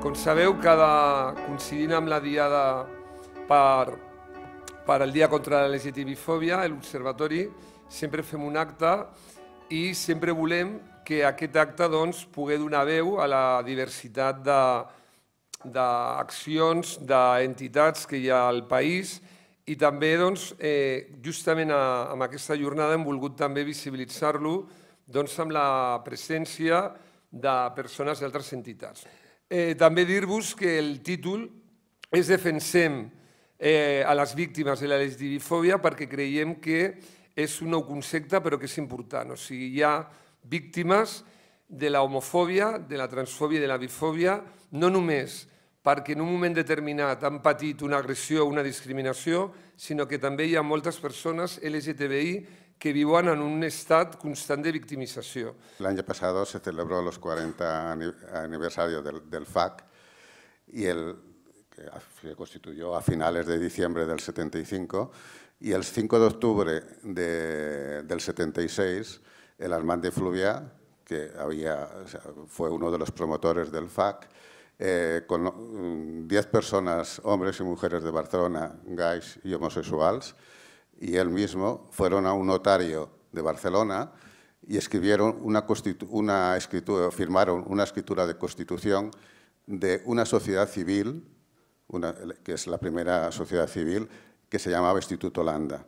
Com sabeu, cada, coincidint amb la diada per, per el Dia contra la legitimifòbia, l'Observatori, sempre fem un acte i sempre volem que aquest acte doncs, pugui donar veu a la diversitat d'accions, de, d'entitats que hi ha al país i també doncs, eh, justament a, amb aquesta jornada hem volgut també visibilitzar-lo doncs, amb la presència de persones d'altres entitats. Eh, també dir-vos que el títol és Defensem eh, a les víctimes de la lesbifòbia perquè creiem que és un nou concepte però que és important. O sigui, hi ha víctimes de la homofòbia, de la transfòbia i de la bifòbia, no només perquè en un moment determinat han patit una agressió o una discriminació, sinó que també hi ha moltes persones LGTBI que vivían en un estado constante de victimización. El año pasado se celebró los 40 aniversarios del, FAC y el, que se constituyó a finales de diciembre del 75 y el 5 de octubre del 76 el Armand de Fluvia, que fue uno de los promotores del FAC, eh, con 10 mm, personas, hombres y mujeres de Barcelona, gays y homosexuales, y él mismo fueron a un notario de Barcelona y escribieron una, escritura, firmaron una escritura de constitución de una sociedad civil, que es la primera sociedad civil, que se llamaba Instituto Holanda.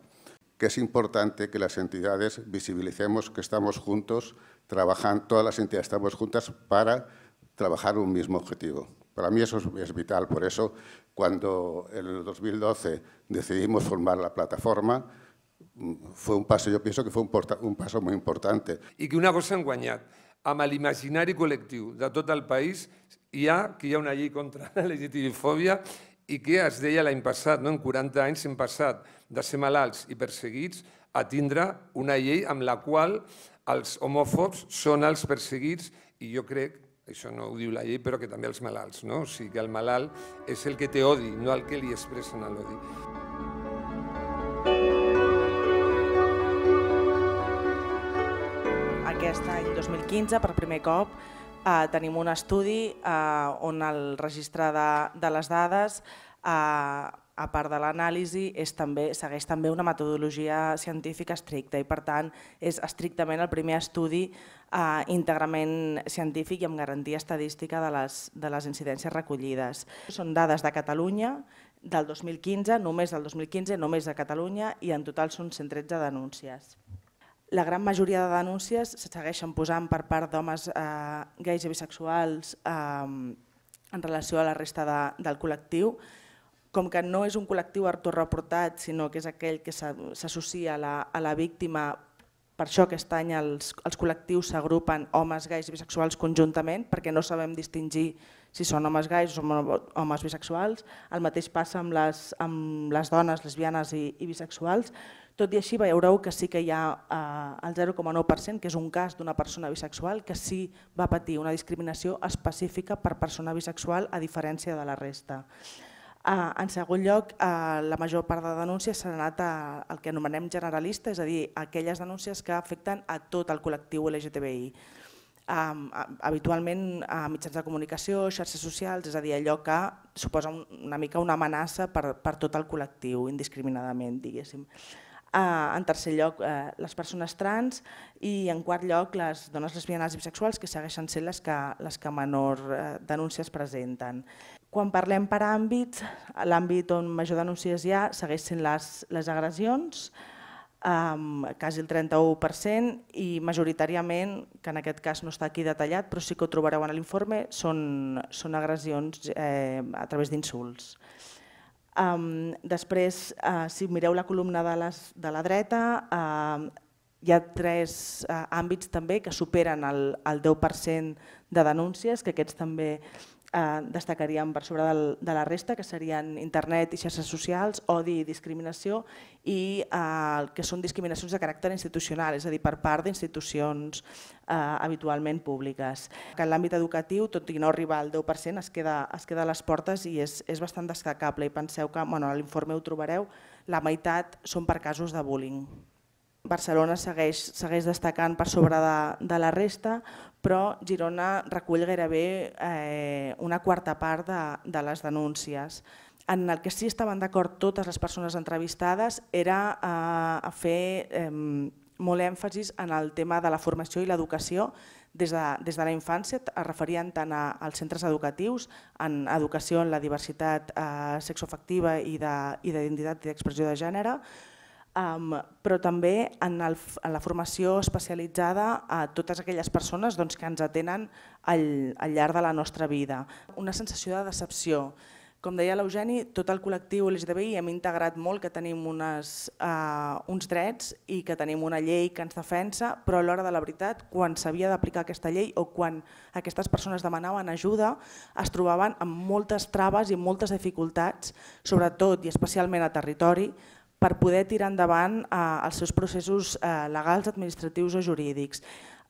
Que es importante que las entidades visibilicemos que estamos juntos, trabajan, todas las entidades estamos juntas para trabajar un mismo objetivo. Para mí eso es, vital, por eso cuando en el 2012 decidimos formar la plataforma, mm, fue un paso, yo pienso que fue un, un paso muy importante. Y que una cosa han guanyat, amb l'imaginari col·lectiu de tot el país hi ha que hi ha una llei contra la legitimifòbia i que es deia l'any passat, no? en 40 anys hem passat de ser malalts i perseguits a tindre una llei amb la qual els homòfobs són els perseguits i jo crec això no ho diu la llei, però que també els malalts, no? O sigui, que el malalt és el que té odi, no el que li expressen a l'odi. Aquest any 2015, per primer cop, eh, tenim un estudi eh, on el registre de, de les dades eh, a part de l'anàlisi, també, segueix també una metodologia científica estricta i, per tant, és estrictament el primer estudi eh, íntegrament científic i amb garantia estadística de les, de les incidències recollides. Són dades de Catalunya, del 2015, només del 2015, només de Catalunya, i en total són 113 denúncies. La gran majoria de denúncies se segueixen posant per part d'homes eh, gais i bisexuals eh, en relació a la resta de, del col·lectiu, com que no és un col·lectiu autorreportat, sinó que és aquell que s'associa a, la, a la víctima, per això aquest any els, els col·lectius s'agrupen homes, gais i bisexuals conjuntament, perquè no sabem distingir si són homes gais o homes bisexuals. El mateix passa amb les, amb les dones lesbianes i, i bisexuals. Tot i així veureu que sí que hi ha eh, el 0,9%, que és un cas d'una persona bisexual que sí va patir una discriminació específica per persona bisexual a diferència de la resta. Ah, en segon lloc, eh, la major part de denúncies s'han anat al que anomenem generalista, és a dir, aquelles denúncies que afecten a tot el col·lectiu LGTBI. Habitualment a mitjans de comunicació, xarxes socials, és a dir, allò que suposa una mica una amenaça per, per tot el col·lectiu, indiscriminadament, diguéssim. Ah, en tercer lloc, eh, les persones trans i en quart lloc, les dones lesbianes i bisexuals, que segueixen sent les que, les que menor eh, denúncies presenten. Quan parlem per àmbits, l'àmbit on major denúncies hi ha segueix sent les, les agressions, um, quasi el 31% i majoritàriament, que en aquest cas no està aquí detallat, però sí que ho trobareu en l'informe, són, són agressions eh, a través d'insults. Um, després, uh, si mireu la columna de, les, de la dreta, uh, hi ha tres uh, àmbits també que superen el, el 10% de denúncies, que aquests també eh, destacaríem per sobre del, de la resta, que serien internet i xarxes socials, odi i discriminació, i eh, el que són discriminacions de caràcter institucional, és a dir, per part d'institucions eh, habitualment públiques. Que en l'àmbit educatiu, tot i no arribar al 10%, es queda, es queda a les portes i és, és bastant destacable. I penseu que bueno, a l'informe ho trobareu, la meitat són per casos de bullying. Barcelona segueix, segueix destacant per sobre de, de la resta, però Girona recull gairebé eh, una quarta part de, de les denúncies. En el que sí estaven d'acord totes les persones entrevistades era eh, a fer eh, molt èmfasis en el tema de la formació i l'educació des de, des de la infància, es referien tant als centres educatius, en educació en la diversitat eh, sexoafectiva i d'identitat i d'expressió de gènere, Um, però també en, el, en la formació especialitzada a totes aquelles persones doncs, que ens atenen al, al llarg de la nostra vida. Una sensació de decepció. Com deia l'Eugeni, tot el col·lectiu LGTBI hem integrat molt que tenim unes, uh, uns drets i que tenim una llei que ens defensa, però a l'hora de la veritat, quan s'havia d'aplicar aquesta llei o quan aquestes persones demanaven ajuda, es trobaven amb moltes traves i moltes dificultats, sobretot i especialment a territori, per poder tirar endavant eh, els seus processos eh, legals, administratius o jurídics.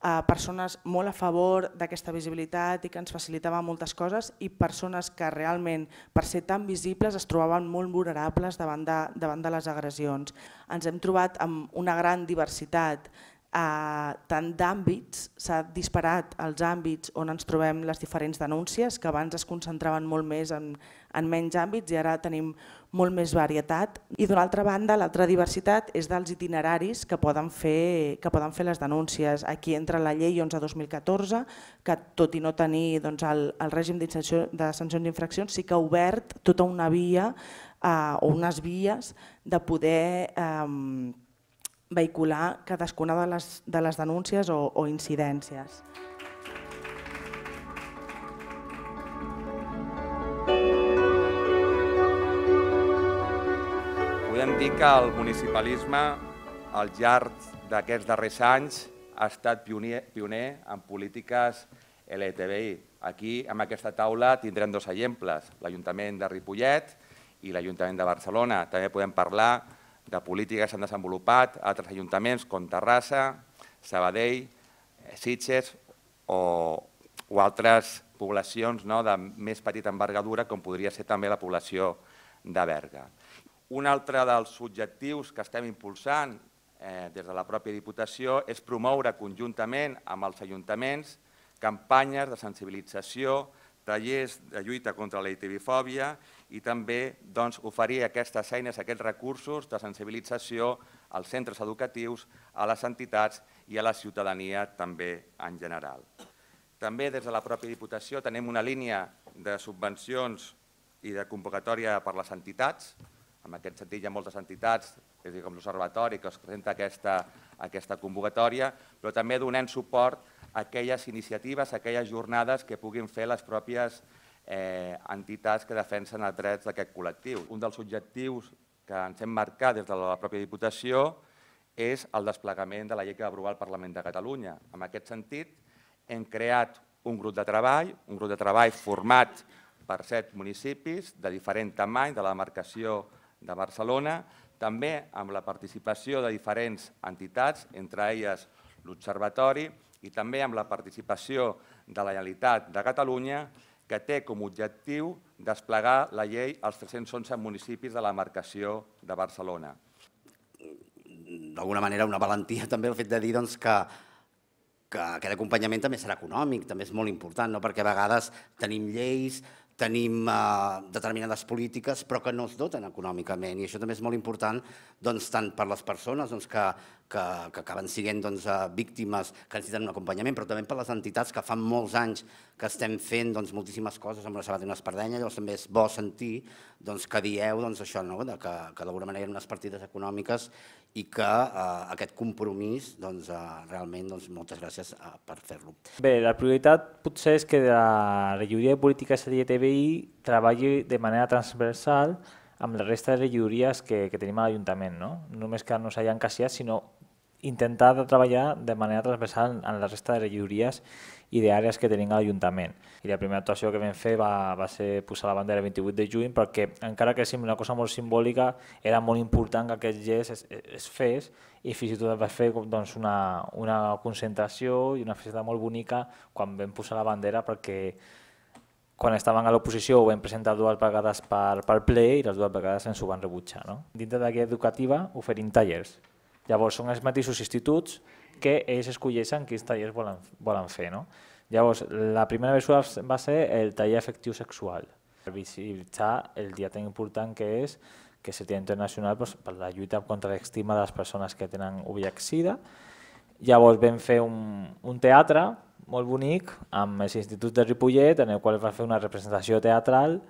Eh, persones molt a favor d'aquesta visibilitat i que ens facilitava moltes coses i persones que realment per ser tan visibles es trobaven molt vulnerables davant de, davant de les agressions. Ens hem trobat amb una gran diversitat eh, tant d'àmbits, s'ha disparat els àmbits on ens trobem les diferents denúncies, que abans es concentraven molt més en, en menys àmbits i ara tenim molt més varietat. I d'una altra banda, l'altra diversitat és dels itineraris que poden, fer, que poden fer les denúncies. Aquí entra la llei 11-2014, que tot i no tenir doncs, el, el règim de sancions d'infraccions, sí que ha obert tota una via eh, o unes vies de poder eh, vehicular cadascuna de les, de les denúncies o, o incidències. Podem dir que el municipalisme, al llarg d'aquests darrers anys, ha estat pioner, pioner en polítiques LTBI. Aquí, en aquesta taula, tindrem dos exemples, l'Ajuntament de Ripollet i l'Ajuntament de Barcelona. També podem parlar de polítiques que s'han desenvolupat a altres ajuntaments com Terrassa, Sabadell, Sitges o, o altres poblacions no, de més petita envergadura com podria ser també la població de Berga. Un altre dels objectius que estem impulsant eh, des de la pròpia Diputació és promoure conjuntament amb els ajuntaments campanyes de sensibilització, tallers de lluita contra la itivifòbia i també doncs, oferir aquestes eines, aquests recursos de sensibilització als centres educatius, a les entitats i a la ciutadania també en general. També des de la pròpia Diputació tenim una línia de subvencions i de convocatòria per les entitats, en aquest sentit, hi ha moltes entitats, és a dir, com l'Observatori, que es presenta aquesta, aquesta convocatòria, però també donem suport a aquelles iniciatives, a aquelles jornades que puguin fer les pròpies eh, entitats que defensen els drets d'aquest col·lectiu. Un dels objectius que ens hem marcat des de la pròpia Diputació és el desplegament de la llei que va aprovar el Parlament de Catalunya. En aquest sentit, hem creat un grup de treball, un grup de treball format per set municipis de diferent tamany de la demarcació de Barcelona, també amb la participació de diferents entitats, entre elles l'Observatori, i també amb la participació de la Generalitat de Catalunya, que té com a objectiu desplegar la llei als 311 municipis de la marcació de Barcelona. D'alguna manera, una valentia també el fet de dir doncs, que que aquest acompanyament també serà econòmic, també és molt important, no? perquè a vegades tenim lleis, tenim eh, determinades polítiques però que no es doten econòmicament i això també és molt important doncs, tant per les persones doncs, que, que, que acaben sent doncs, eh, víctimes que necessiten un acompanyament però també per les entitats que fa molts anys que estem fent doncs, moltíssimes coses amb la sabata i una espardenya llavors també és bo sentir doncs, que dieu doncs, això, no? que, que d'alguna manera hi ha unes partides econòmiques i que eh, aquest compromís, doncs, eh, realment, doncs, moltes gràcies eh, per fer-lo. Bé, la prioritat potser és que la regidoria de polítiques LGTBI treballi de manera transversal amb la resta de regidories que, que tenim a l'Ajuntament, no? Només que no s'hagin casiat, sinó intentar de treballar de manera transversal en la resta de regidories i d'àrees que tenim a l'Ajuntament. I la primera actuació que vam fer va, va ser posar la bandera el 28 de juny perquè encara que sigui una cosa molt simbòlica, era molt important que aquest gest es, es fes i fins i tot va fer doncs, una, una concentració i una festa molt bonica quan vam posar la bandera perquè quan estaven a l'oposició ho vam presentar dues vegades per, per ple i les dues vegades ens ho van rebutjar. No? Dintre d'aquesta educativa oferim tallers Llavors, són els mateixos instituts que ells escolleixen quins tallers volen, volen fer. No? Llavors, la primera mesura va ser el taller efectiu sexual, visibilitzar el dia tan important que és que és el Dia Internacional doncs, per la lluita contra l'estima de les persones que tenen vih Llavors vam fer un, un teatre molt bonic amb els instituts de Ripollet, en el qual va fer una representació teatral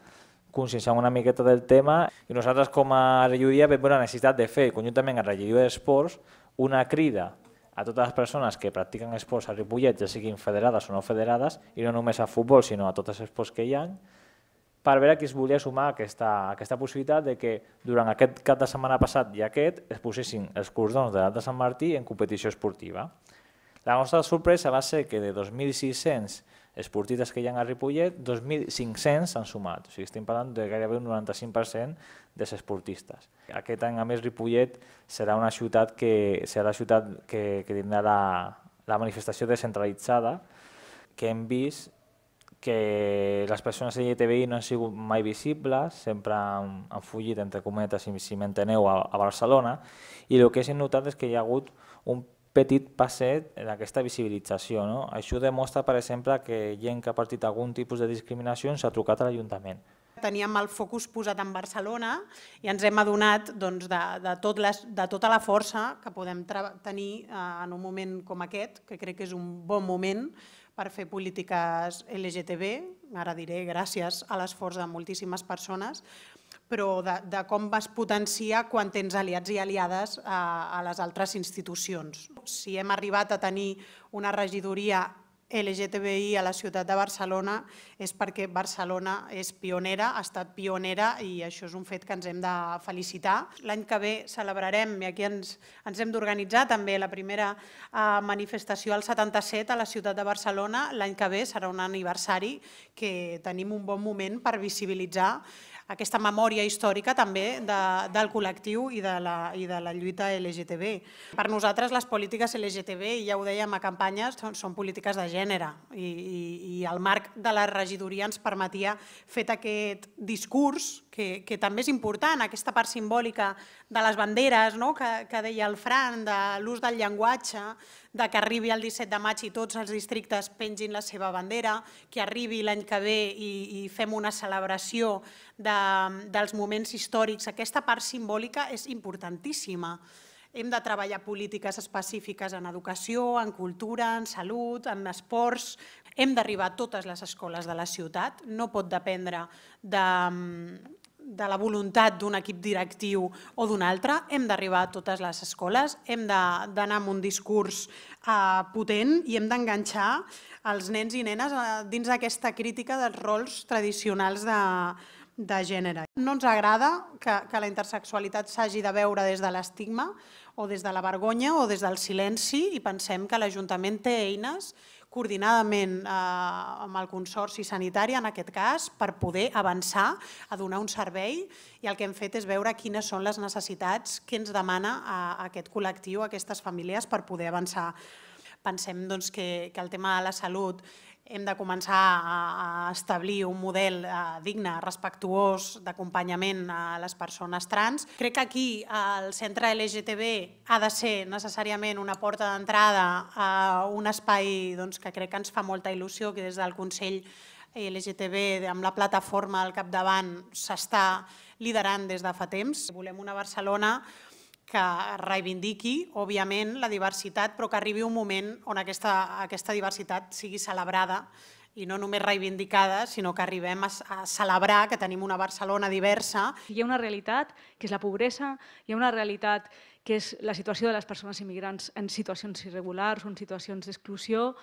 conscienciar una miqueta del tema i nosaltres com a regidoria vam veure la necessitat de fer conjuntament a la regidoria d'esports una crida a totes les persones que practiquen esports a Ripollet, ja siguin federades o no federades, i no només a futbol, sinó a tots els esports que hi ha, per veure qui es volia sumar a aquesta, a aquesta possibilitat de que durant aquest cap de setmana passat i aquest es posessin els cordons de l'Alt de Sant Martí en competició esportiva. La nostra sorpresa va ser que de 2.600 esportistes que hi ha a Ripollet, 2.500 s'han sumat, o sigui, estem parlant de gairebé un 95% dels esportistes. Aquest any, a més, Ripollet serà una ciutat que serà la ciutat que, que tindrà la, la manifestació descentralitzada, que hem vist que les persones LGTBI no han sigut mai visibles, sempre han, han fugit, entre cometes, si, si m'enteneu, a, a Barcelona, i el que s'ha notat és que hi ha hagut un petit passet en aquesta visibilització. No? Això demostra, per exemple, que gent que ha partit algun tipus de discriminació s'ha trucat a l'Ajuntament. Teníem el focus posat en Barcelona i ens hem adonat doncs, de, de, tot les, de tota la força que podem tenir eh, en un moment com aquest, que crec que és un bon moment per fer polítiques LGTB, ara diré gràcies a l'esforç de moltíssimes persones, però de, de com vas potenciar quan tens aliats i aliades a, a les altres institucions. Si hem arribat a tenir una regidoria LGTBI a la ciutat de Barcelona és perquè Barcelona és pionera, ha estat pionera i això és un fet que ens hem de felicitar. L'any que ve celebrarem, i aquí ens, ens hem d'organitzar també, la primera eh, manifestació al 77 a la ciutat de Barcelona. L'any que ve serà un aniversari que tenim un bon moment per visibilitzar aquesta memòria històrica també de, del col·lectiu i de, la, i de la lluita LGTB. Per nosaltres les polítiques LGTB, i ja ho dèiem a campanyes, són, són polítiques de gènere i, i, i el marc de la regidoria ens permetia fer aquest discurs que, que també és important, aquesta part simbòlica de les banderes no? que, que deia el Fran, de l'ús del llenguatge, de que arribi el 17 de maig i tots els districtes pengin la seva bandera, que arribi l'any que ve i, fem una celebració de, dels moments històrics. Aquesta part simbòlica és importantíssima. Hem de treballar polítiques específiques en educació, en cultura, en salut, en esports. Hem d'arribar a totes les escoles de la ciutat. No pot dependre de, de la voluntat d'un equip directiu o d'un altre, hem d'arribar a totes les escoles, hem d'anar amb un discurs eh, potent i hem d'enganxar els nens i nenes eh, dins d'aquesta crítica dels rols tradicionals de, de gènere. No ens agrada que, que la intersexualitat s'hagi de veure des de l'estigma o des de la vergonya o des del silenci i pensem que l'Ajuntament té eines coordinadament eh, amb el Consorci Sanitari, en aquest cas, per poder avançar a donar un servei i el que hem fet és veure quines són les necessitats que ens demana a, eh, a aquest col·lectiu, a aquestes famílies, per poder avançar. Pensem doncs, que, que el tema de la salut hem de començar a establir un model eh, digne, respectuós, d'acompanyament a les persones trans. Crec que aquí el centre LGTB ha de ser necessàriament una porta d'entrada a un espai doncs, que crec que ens fa molta il·lusió, que des del Consell LGTB amb la plataforma al capdavant s'està liderant des de fa temps. Volem una Barcelona que reivindiqui, òbviament, la diversitat, però que arribi un moment on aquesta, aquesta diversitat sigui celebrada i no només reivindicada, sinó que arribem a, a celebrar que tenim una Barcelona diversa. Hi ha una realitat que és la pobresa, hi ha una realitat que és la situació de les persones immigrants en situacions irregulars o en situacions d'exclusió,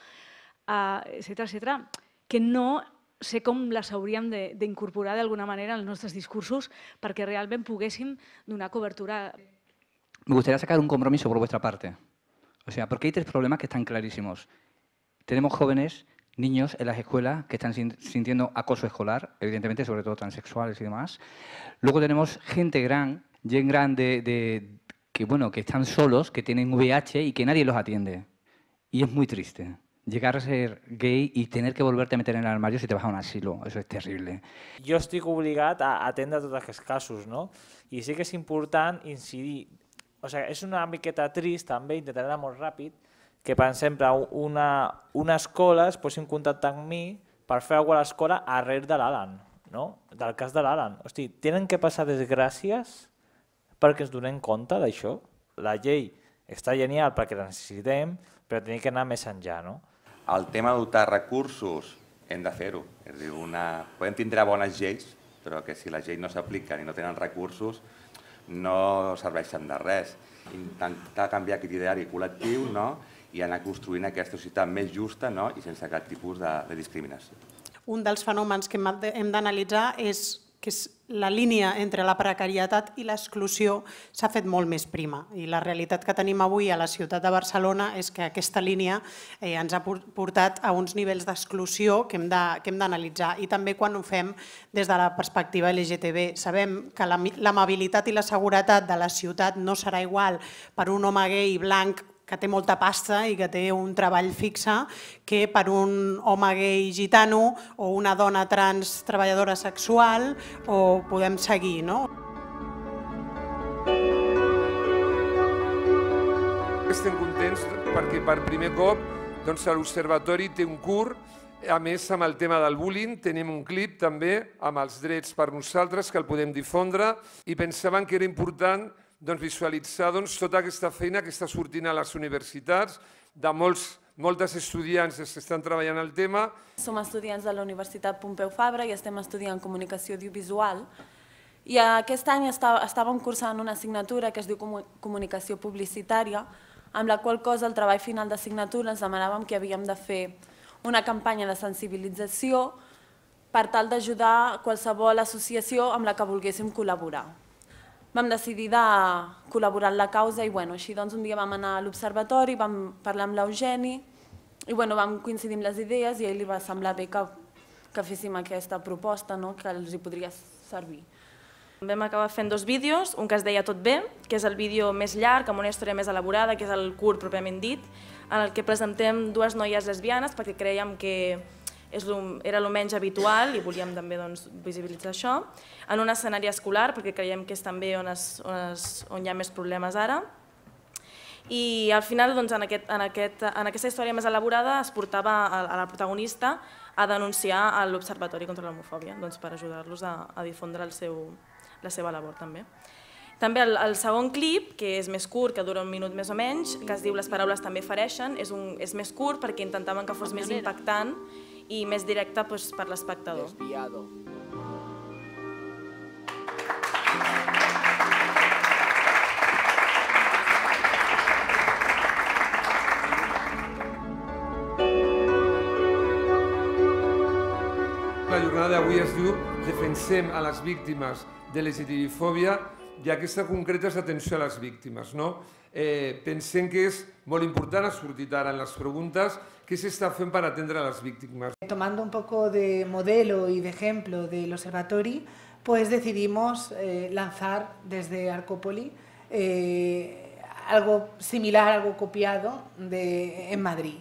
etc eh, etc, que no sé com les hauríem d'incorporar d'alguna manera als nostres discursos perquè realment poguéssim donar cobertura me gustaría sacar un compromiso por vuestra parte. O sea, porque hay tres problemas que están clarísimos. Tenemos jóvenes, niños en las escuelas que están sintiendo acoso escolar, evidentemente, sobre todo transexuales y demás. Luego tenemos gente gran, bien grande, que, bueno, que están solos, que tienen VIH y que nadie los atiende. Y es muy triste. Llegar a ser gay y tener que volverte a meter en el armario si te vas a un asilo. Eso es terrible. Yo estoy obligado a atender a todos los casos, no? Y sí que es importante incidir o sigui, és una miqueta trist també, intentaré anar molt ràpid, que per exemple una, una escola es posi en contacte amb mi per fer alguna cosa a l'escola arrere de l'Alan, no? del cas de l'Alan. Hosti, tenen que passar desgràcies perquè ens donem compte d'això. La llei està genial perquè la necessitem, però tenim que anar més enllà. No? El tema de dotar recursos hem de fer-ho. És dir, una... podem tindre bones lleis, però que si la gent no s'apliquen i no tenen recursos, no serveixen de res. Intentar canviar aquest ideari col·lectiu no? i anar construint aquesta societat més justa no? i sense cap tipus de, de discriminació. Un dels fenòmens que hem d'analitzar és que és la línia entre la precarietat i l'exclusió s'ha fet molt més prima. I la realitat que tenim avui a la ciutat de Barcelona és que aquesta línia eh, ens ha portat a uns nivells d'exclusió que hem d'analitzar. I també quan ho fem des de la perspectiva LGTB. Sabem que l'amabilitat i la seguretat de la ciutat no serà igual per un home gai blanc que té molta pasta i que té un treball fixe que per un home gay gitano o una dona trans treballadora sexual o podem seguir, no? Estem contents perquè per primer cop doncs, l'Observatori té un curt a més, amb el tema del bullying, tenim un clip també amb els drets per nosaltres que el podem difondre i pensaven que era important doncs, visualitzar doncs, tota aquesta feina que està sortint a les universitats, de molts moltes estudiants que estan treballant el tema. Som estudiants de la Universitat Pompeu Fabra i estem estudiant comunicació audiovisual. I aquest any estàvem cursant una assignatura que es diu comunicació publicitària, amb la qual cosa el treball final d'assignatura ens demanàvem que havíem de fer una campanya de sensibilització per tal d'ajudar qualsevol associació amb la que volguéssim col·laborar vam decidir de col·laborar en la causa i bueno, així doncs un dia vam anar a l'observatori, vam parlar amb l'Eugeni i bueno, vam coincidir amb les idees i a ell li va semblar bé que, que féssim aquesta proposta, no? que els hi podria servir. Vam acabar fent dos vídeos, un que es deia Tot bé, que és el vídeo més llarg, amb una història més elaborada, que és el curt pròpiament dit, en el que presentem dues noies lesbianes perquè creiem que és lo, era el menys habitual i volíem també doncs, visibilitzar això, en un escenari escolar, perquè creiem que és també on, es, on, es, on hi ha més problemes ara, i al final, doncs, en, aquest, en, aquest, en aquesta història més elaborada, es portava a, a la protagonista a denunciar a l'Observatori contra l'Homofòbia, doncs, per ajudar-los a, a difondre el seu, la seva labor també. També el, el segon clip, que és més curt, que dura un minut més o menys, que es diu Les paraules també fareixen, és, un, és més curt perquè intentaven que fos més impactant i més directe pues, doncs, per l'espectador. La jornada d'avui es diu Defensem a les víctimes de llgtbi ya que esta concreta es Atención a las Víctimas, No? Eh, que es muy importante, ha sortit en en preguntas, qué es esta fent para atender a las víctimas. Eh, tomando un poco de modelo y de ejemplo del observatorio, pues decidimos eh, lanzar desde Arcópoli eh, algo similar, algo copiado de, en Madrid.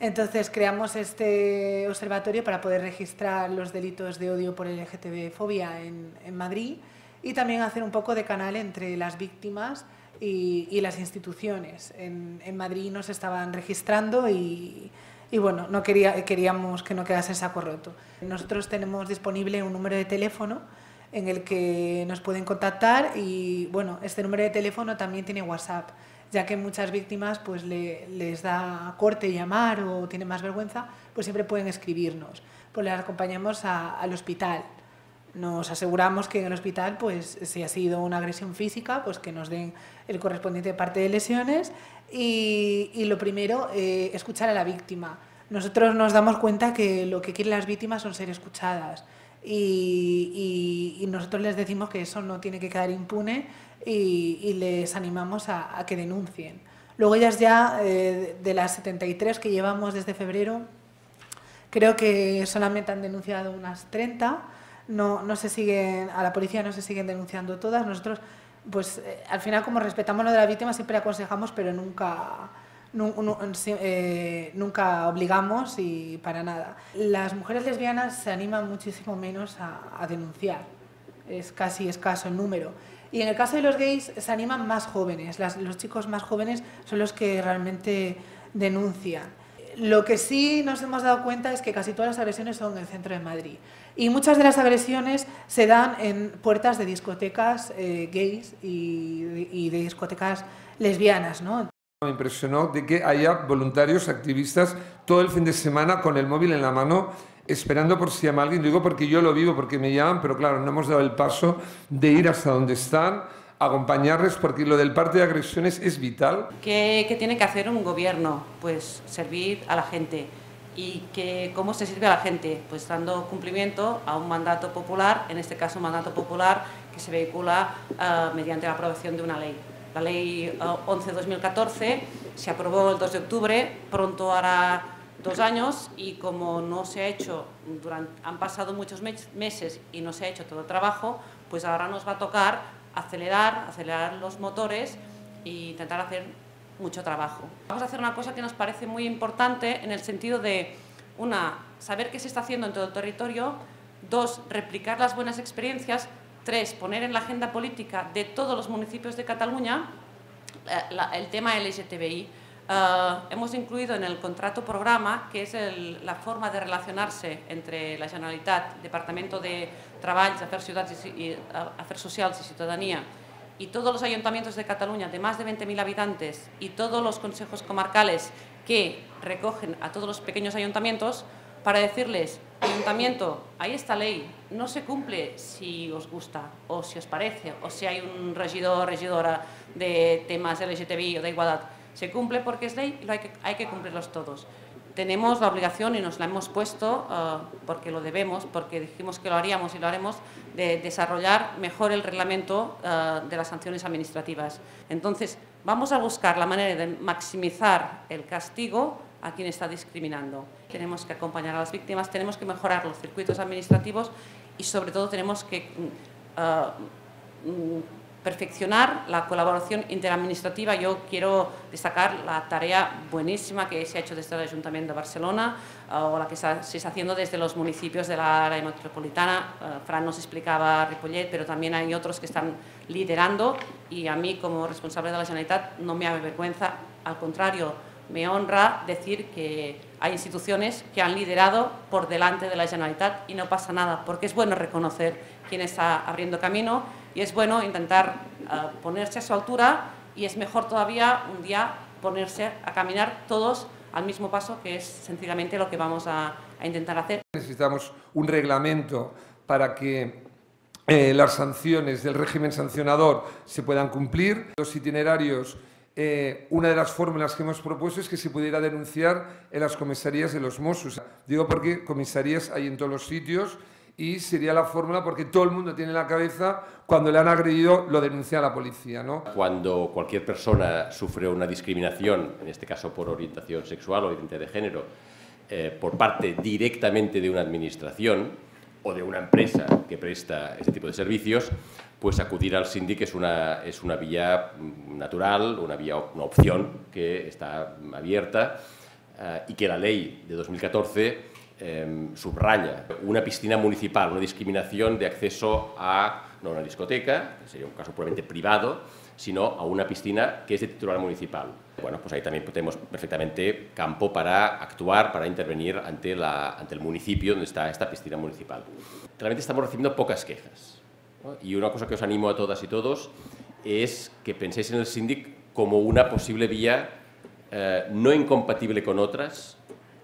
Entonces creamos este observatorio para poder registrar los delitos de odio por LGTB-fobia en, en Madrid y también hacer un poco de canal entre las víctimas y, las instituciones. En, Madrid nos estaban registrando y, bueno, no quería, queríamos que no quedase saco roto. Nosotros tenemos disponible un número de teléfono en el que nos pueden contactar y bueno, este número de teléfono también tiene WhatsApp, ya que muchas víctimas pues les da corte llamar o tienen más vergüenza, pues siempre pueden escribirnos, pues les acompañamos al hospital nos aseguramos que en el hospital, pues si ha sido una agresión física, pues que nos den el correspondiente parte de lesiones y, lo primero, eh, escuchar a la víctima. Nosotros nos damos cuenta que lo que quieren las víctimas son ser escuchadas y, nosotros les decimos que eso no tiene que quedar impune y, les animamos a, que denuncien. Luego ellas ya, eh, de las 73 que llevamos desde febrero, creo que solamente han denunciado unas 30 no, se siguen, a la policía no se siguen denunciando todas. Nosotros, pues eh, al final, como respetamos lo de la víctima siempre aconsejamos, pero nunca, eh, nunca obligamos y para nada. Las mujeres lesbianas se animan muchísimo menos a, denunciar, es casi escaso el número. Y en el caso de los gays se animan más jóvenes, los chicos más jóvenes son los que realmente denuncian. Lo que sí nos hemos dado cuenta es que casi todas las agresiones son en el centro de Madrid. Y muchas de las agresiones se dan en puertas de discotecas eh, gays y, de discotecas lesbianas. ¿no? Me impresionó de que haya voluntarios activistas todo el fin de semana con el móvil en la mano esperando por si llama alguien. Digo porque yo lo vivo, porque me llaman, pero claro, no hemos dado el paso de ir hasta donde están acompañarles porque lo del parte de agresiones es vital. ¿Qué, tiene que hacer un gobierno? Pues servir a la gente. ¿Y cómo se sirve a la gente? Pues dando cumplimiento a un mandato popular, en este caso un mandato popular que se vehicula eh, mediante la aprobación de una ley. La ley 11-2014 eh, se aprobó el 2 de octubre, pronto hará dos años y como no se ha hecho, durante, han pasado muchos meses y no se ha hecho todo el trabajo, pues ahora nos va a tocar acelerar, acelerar los motores e intentar hacer mucho trabajo. Vamos a hacer una cosa que nos parece muy importante en el sentido de, una, saber qué se está haciendo en todo el territorio, dos, replicar las buenas experiencias, tres, poner en la agenda política de todos los municipios de Cataluña eh, el tema LGTBI. Ah, hemos incluido en el contrato programa, que es la forma de relacionarse entre la Generalitat, Departamento de Trabajo, Hacer Ciudad y Hacer Afers y Ciudadanía y todos los ayuntamientos de Cataluña de más de 20.000 habitantes y todos los consejos comarcales que recogen a todos los pequeños ayuntamientos para decirles, ayuntamiento, hay esta ley, no se cumple si os gusta o si os parece o si hay un regidor o regidora de temas LGTBI o de igualdad se cumple porque es ley y hay, que, cumplirlos todos. Tenemos la obligación y nos la hemos puesto eh, porque lo debemos, porque dijimos que lo haríamos y lo haremos, de desarrollar mejor el reglamento eh, de las sanciones administrativas. Entonces, vamos a buscar la manera de maximizar el castigo a quien está discriminando. Tenemos que acompañar a las víctimas, tenemos que mejorar los circuitos administrativos y sobre todo tenemos que mm, eh, mm, perfeccionar la colaboración interadministrativa. Yo quiero destacar la tarea buenísima que se ha hecho desde el Ayuntamiento de Barcelona eh, o la que se está haciendo desde los municipios de la área metropolitana. Eh, Fran nos explicaba Ripollet, pero también hay otros que están liderando y a mí como responsable de la Generalitat no me avergüenza, al contrario, me honra decir que hay instituciones que han liderado por delante de la Generalitat y no pasa nada, porque es bueno reconocer Quién está abriendo camino y es bueno intentar eh, ponerse a su altura y es mejor todavía un día ponerse a caminar todos al mismo paso, que es sencillamente lo que vamos a, intentar hacer. Necesitamos un reglamento para que eh, las sanciones del régimen sancionador se puedan cumplir. Los itinerarios eh, una de las fórmulas que hemos propuesto es que se pudiera denunciar en las comisarías de los Mossos. Digo porque comisarías hay en todos los sitios y sería la fórmula porque todo el mundo tiene en la cabeza cuando le han agredido lo denuncia a la policía, ¿no? Cuando cualquier persona sufre una discriminación, en este caso por orientación sexual o identidad de género, eh, por parte directamente de una administración o de una empresa que presta este tipo de servicios, pues acudir al síndic es una, es una vía natural, una, vía, una opción que está abierta eh, y que la ley de 2014 Em, subraya una piscina municipal, una discriminación de acceso a no una discoteca, que sería un caso puramente privado, sino a una piscina que es de titular municipal. Bueno, pues ahí también tenemos perfectamente campo para actuar, para intervenir ante, la, ante el municipio donde está esta piscina municipal. Realmente estamos recibiendo pocas quejas. Y una cosa que os animo a todas y todos es que penséis en el síndic como una posible vía eh, no incompatible con otras,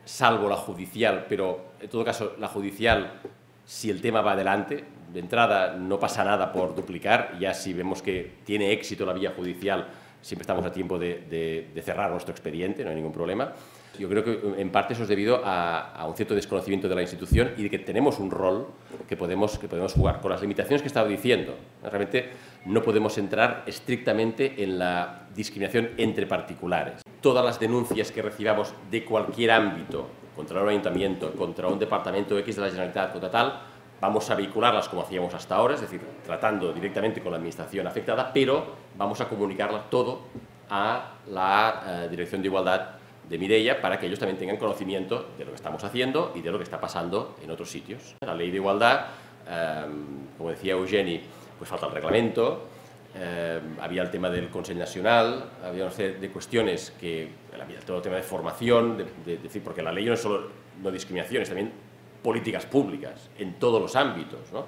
salvo la judicial, pero en todo caso la judicial, si el tema va adelante, de entrada no pasa nada por duplicar, ya si vemos que tiene éxito la vía judicial, siempre estamos a tiempo de, de cerrar nuestro expediente, no hay ningún problema. Yo creo que en parte eso es debido a, un cierto desconocimiento de la institución y de que tenemos un rol que podemos, que podemos jugar. Con las limitaciones que estaba diciendo, realmente no podemos entrar estrictamente en la discriminación entre particulares. Todas las denuncias que recibamos de cualquier ámbito, contra un ayuntamiento, contra un departamento X de la Generalitat, contra tal, vamos a vehicularlas como hacíamos hasta ahora, es decir, tratando directamente con la administración afectada, pero vamos a comunicarlas todo a la eh, Dirección de Igualdad de Mireia para que ellos también tengan conocimiento de lo que estamos haciendo y de lo que está pasando en otros sitios. La ley de igualdad, em, como decía Eugeni, pues falta el reglamento, em, había el tema del Consejo Nacional, había una serie de cuestiones que, había todo el tema de formación, de, decir, porque la ley no es solo no discriminación, es también políticas públicas en todos los ámbitos. ¿no?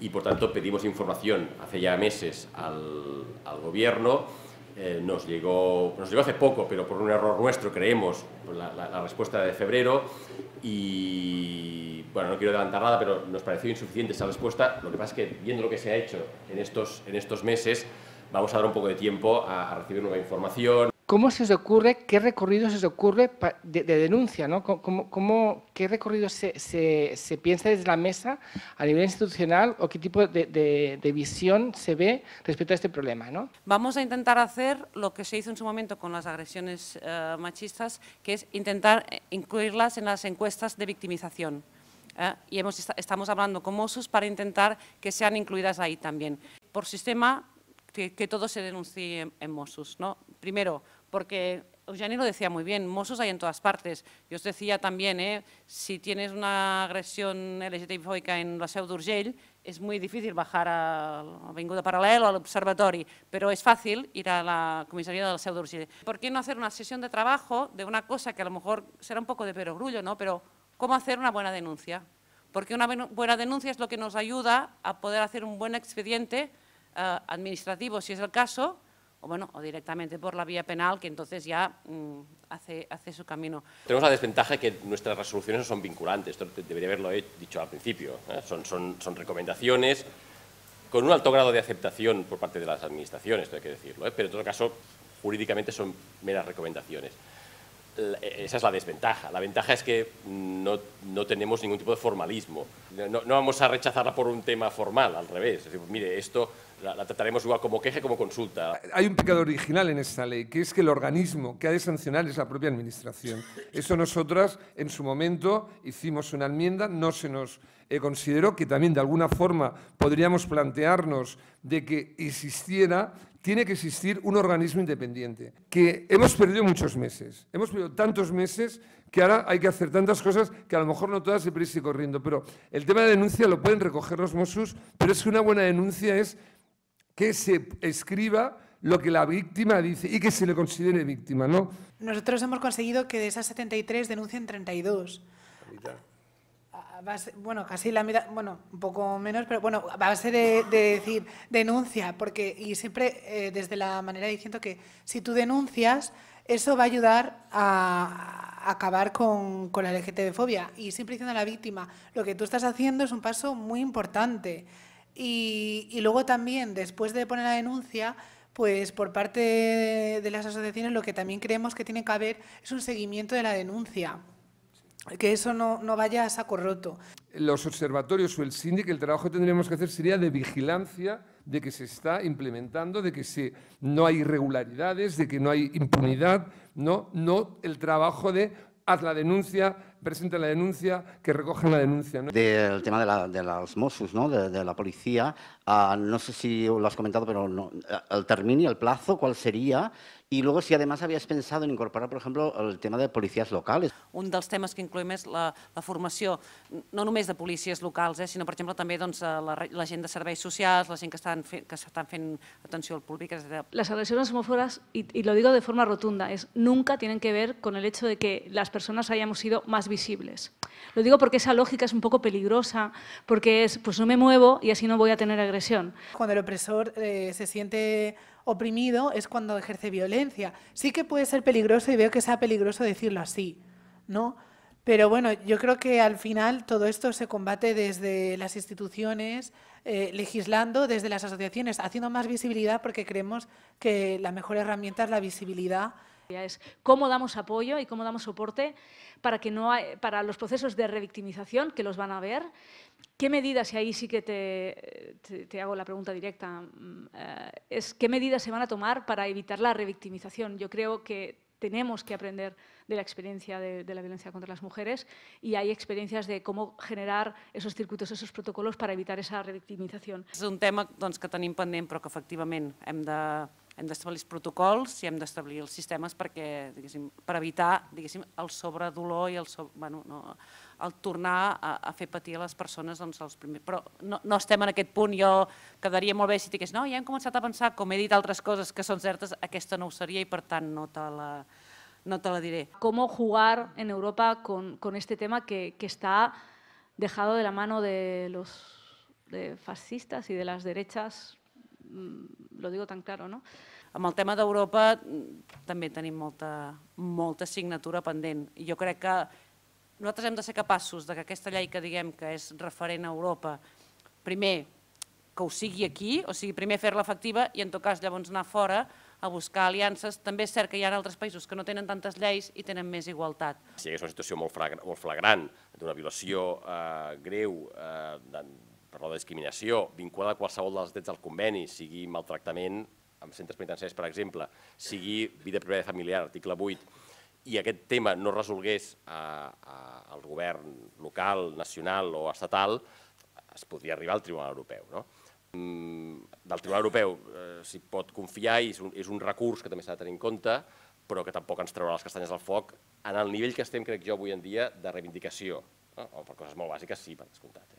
Y por tanto pedimos información hace ya meses al, al gobierno eh, nos, llegó, nos llegó hace poco, pero por un error nuestro, creemos, la, respuesta de febrero. Y bueno, no quiero adelantar nada, pero nos pareció insuficiente esa respuesta. Lo que pasa es que, viendo lo que se ha hecho en estos, en estos meses, vamos a dar un poco de tiempo a recibir nueva información. ¿Cómo se os ocurre, qué recorrido se os ocurre de, denuncia? ¿no? ¿Cómo, qué recorrido se, piensa desde la mesa a nivel institucional o qué tipo de, visión se ve respecto a este problema? ¿no? Vamos a intentar hacer lo que se hizo en su momento con las agresiones eh, machistas, que es intentar eh, incluirlas en las encuestas de victimización. ¿eh? Y hemos, estamos hablando con Mossos para intentar que sean incluidas ahí también. Por sistema, que, todo se denuncie en, en ¿no? primero, porque Eugeni lo decía muy bien, Mossos hay en todas partes. Yo os decía también, ¿eh? si tienes una agresión lgtb en la seu d'Urgell, es muy difícil bajar a Avenida Paralelo, al observatorio, pero es fácil ir a la comisaría de la seu d'Urgell. ¿Por qué no hacer una sesión de trabajo de una cosa que a lo mejor será un poco de perogrullo, ¿no? pero cómo hacer una buena denuncia? Porque una buena denuncia es lo que nos ayuda a poder hacer un buen expediente eh, administrativo, si es el caso, o directamente por la vía penal, que entonces ya mm, hace, su camino. Tenemos la desventaja de que nuestras resoluciones no son vinculantes, esto debería haberlo dicho al principio, ¿eh? son, recomendaciones con un alto grado de aceptación por parte de las administraciones, esto hay que decirlo, ¿eh? pero en todo caso jurídicamente son meras recomendaciones. E, esa es la desventaja. La ventaja es que no, tenemos ningún tipo de formalismo. No, vamos a rechazarla por un tema formal, al revés. Es decir, pues, mire, esto la, trataremos igual como queja como consulta. Hay un pecado original en esta ley, que es que el organismo que ha de sancionar es la propia Administración. Eso nosotras en su momento hicimos una enmienda, no se nos eh, consideró que también de alguna forma podríamos plantearnos de que existiera tiene que existir un organismo independiente, que hemos perdido muchos meses, hemos perdido tantos meses que ahora hay que hacer tantas cosas que a lo mejor no todas se pueden y corriendo, pero el tema de denuncia lo pueden recoger los Mossos, pero es que una buena denuncia es que se escriba lo que la víctima dice y que se le considere víctima, ¿no? Nosotros hemos conseguido que de esas 73 denuncien 32. bueno, casi la mitad, bueno, un poco menos, pero bueno, va a ser de, decir denuncia, porque, y siempre eh, desde la manera diciendo que si tú denuncias, eso va a ayudar a, acabar con, con la LGTB-fobia. Y siempre diciendo a la víctima, lo que tú estás haciendo es un paso muy importante. Y, luego también, después de poner la denuncia, pues por parte de, las asociaciones lo que también creemos que tiene que haber es un seguimiento de la denuncia, que eso no, vaya a saco roto. Los observatorios o el síndic, el trabajo que tendríamos que hacer sería de vigilancia de que se está implementando, de que no hay irregularidades, de que no hay impunidad, no, no el trabajo de haz la denuncia, presente la denuncia, que recojan la denuncia. Del tema de, la, de los Mossos, ¿no? de, la policía, ah, no sé si lo has comentado, pero no, el término, el plazo, ¿cuál sería? Y luego si además habías pensado en incorporar, por ejemplo, el tema de policies locales. Un dels temes que incloem és la, la formació, no només de policies locals, eh, sinó, per exemple, també doncs, eh, la, la gent de serveis socials, la gent que estan, fe, que estan fent atenció al públic, etc. Les agressions homòfobes, y, y lo digo de forma rotunda, es nunca tienen que ver con el hecho de que las personas hayamos sido más visibles. Lo digo porque esa lógica es un poco peligrosa, porque es, pues no me muevo y así no voy a tener agresión. Cuando el opresor eh, se siente oprimido es cuando ejerce violencia. Sí que puede ser peligroso y veo que sea peligroso decirlo así, ¿no? Pero bueno, yo creo que al final todo esto se combate desde las instituciones, eh, legislando, desde las asociaciones, haciendo más visibilidad porque creemos que la mejor herramienta es la visibilidad es cómo damos apoyo y cómo damos soporte para, que no para los procesos de revictimización, que los van a ver. ¿Qué medidas, y ahí sí que te, hago la pregunta directa, eh, es qué medidas se van a tomar para evitar la revictimización? Yo creo que tenemos que aprender de la experiencia de, la violencia contra las mujeres y hay experiencias de cómo generar esos circuitos, esos protocolos para evitar esa revictimización. Es un tema que tenim pendent pero que efectivamente hem de hem d'establir els protocols i hem d'establir els sistemes perquè, per evitar el sobredolor i el, sobre, bueno, no, el tornar a, a, fer patir a les persones doncs, els primers. Però no, no estem en aquest punt, jo quedaria molt bé si digués, no, ja hem començat a pensar, com he dit altres coses que són certes, aquesta no ho seria i per tant no te la, no te la diré. ¿Cómo jugar en Europa con, con este tema que, que, está dejado de la mano de los de fascistas y de las derechas Mm, lo digo tan claro, no? Amb el tema d'Europa mm, també tenim molta, molta signatura pendent. I Jo crec que nosaltres hem de ser capaços de que aquesta llei que diguem que és referent a Europa, primer, que ho sigui aquí, o sigui, primer fer-la efectiva i en tot cas llavors anar fora a buscar aliances. També és cert que hi ha altres països que no tenen tantes lleis i tenen més igualtat. Si hi hagués una situació molt flagrant, molt flagrant d'una violació eh, greu eh, per la discriminació vinculada a qualsevol dels drets del conveni, sigui maltractament en centres penitenciaris, per exemple, sigui vida privada familiar, article 8, i aquest tema no resolgués al eh, eh, govern local, nacional o estatal, es podria arribar al Tribunal Europeu. No? Mm, del Tribunal Europeu eh, s'hi pot confiar i és un, és un recurs que també s'ha de tenir en compte, però que tampoc ens traurà les castanyes al foc en el nivell que estem, crec jo, avui en dia, de reivindicació. No? O per coses molt bàsiques, sí, per descomptat.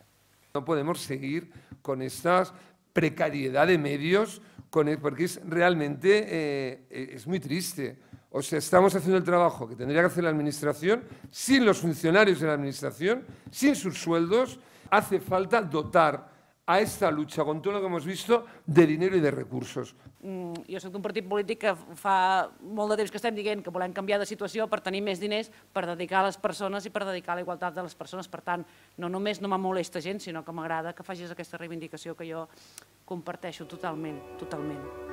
No podemos seguir con esta precariedad de medios, e, porque es realmente eh, e, es muy triste. O sea, estamos haciendo el trabajo que tendría que hacer la Administración sin los funcionarios de la Administración, sin sus sueldos. Hace falta dotar a esta lucha, con todo lo que hemos visto, de dinero y de recursos. Mm, jo soc d'un partit polític que fa molt de temps que estem dient que volem canviar de situació per tenir més diners per dedicar a les persones i per dedicar a la igualtat de les persones. Per tant, no només no m'ha molesta gent, sinó que m'agrada que facis aquesta reivindicació que jo comparteixo totalment, totalment.